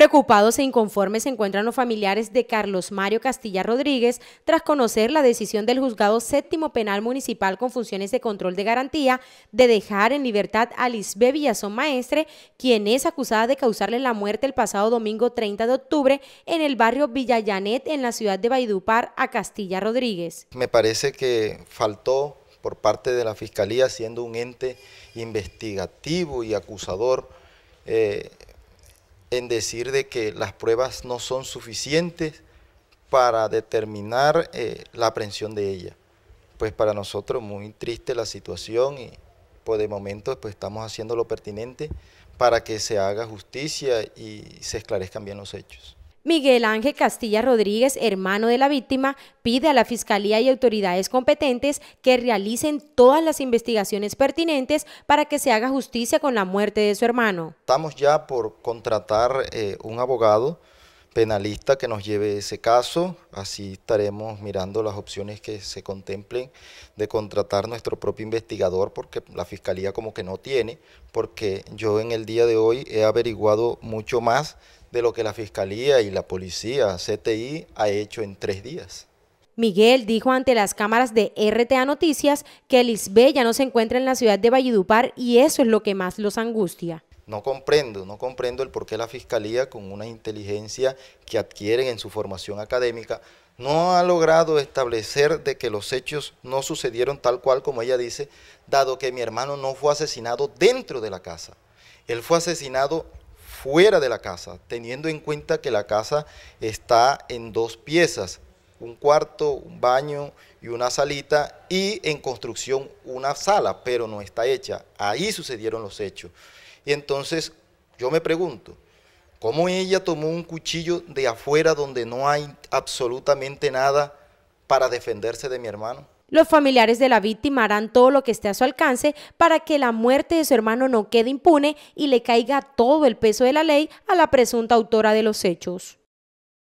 Preocupados e inconformes se encuentran los familiares de Carlos Mario Castilla Rodríguez tras conocer la decisión del juzgado séptimo penal municipal con funciones de control de garantía de dejar en libertad a Lisbeth Villazón Maestre, quien es acusada de causarle la muerte el pasado domingo 30 de octubre en el barrio Villayanet, en la ciudad de Baidupar, a Castilla Rodríguez. Me parece que faltó por parte de la Fiscalía siendo un ente investigativo y acusador eh, en decir de que las pruebas no son suficientes para determinar eh, la aprehensión de ella. Pues para nosotros muy triste la situación y pues de momento pues estamos haciendo lo pertinente para que se haga justicia y se esclarezcan bien los hechos. Miguel Ángel Castilla Rodríguez, hermano de la víctima, pide a la Fiscalía y autoridades competentes que realicen todas las investigaciones pertinentes para que se haga justicia con la muerte de su hermano. Estamos ya por contratar eh, un abogado penalista que nos lleve ese caso. Así estaremos mirando las opciones que se contemplen de contratar nuestro propio investigador, porque la fiscalía como que no tiene, porque yo en el día de hoy he averiguado mucho más de lo que la fiscalía y la policía, CTI, ha hecho en tres días. Miguel dijo ante las cámaras de RTA Noticias que Lisbeth ya no se encuentra en la ciudad de Valledupar y eso es lo que más los angustia. No comprendo, no comprendo el por qué la Fiscalía, con una inteligencia que adquieren en su formación académica, no ha logrado establecer de que los hechos no sucedieron tal cual como ella dice, dado que mi hermano no fue asesinado dentro de la casa. Él fue asesinado fuera de la casa, teniendo en cuenta que la casa está en dos piezas, un cuarto, un baño y una salita, y en construcción una sala, pero no está hecha. Ahí sucedieron los hechos. Y entonces yo me pregunto, ¿cómo ella tomó un cuchillo de afuera donde no hay absolutamente nada para defenderse de mi hermano? Los familiares de la víctima harán todo lo que esté a su alcance para que la muerte de su hermano no quede impune y le caiga todo el peso de la ley a la presunta autora de los hechos.